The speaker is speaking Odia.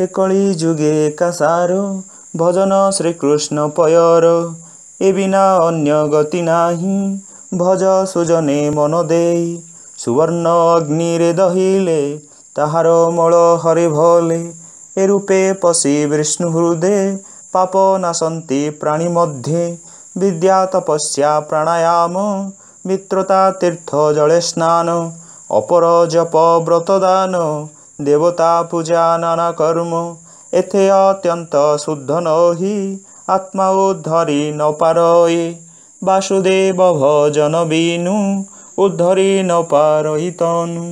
ଏ କଳି ଯୁଗେ କାସାର ଭଜନ ଶ୍ରୀକୃଷ୍ଣ ପୟର ଏ ବିନା ଅନ୍ୟ ଗତି ନାହିଁ ଭଜ ସୁଜନେ ମନ ଦେଇ ସୁବର୍ଣ୍ଣ ଅଗ୍ନିରେ ଦହିଲେ ତାହାର ମୂଳ ହରି ଭଲେ ଏ ରୂପେ ପଶି ବିଷ୍ଣୁ ହୃଦେ ପାପ ନାସନ୍ତି ପ୍ରାଣୀ ମଧ୍ୟ ବିଦ୍ୟା ତପସ୍ୟା ପ୍ରାଣାୟାମ ମିତ୍ରତା ତୀର୍ଥ ଜଳେ ସ୍ନାନ ଅପର ଜପ ବ୍ରତଦାନ দেবতা পূজা নানা কর্ম এতে অত্যন্ত শুদ্ধ নহি আত্মা উদ্ধরি নপারয়ে বাসুদেব ভজন বিনু উদ্ধরি নপারয়িতনু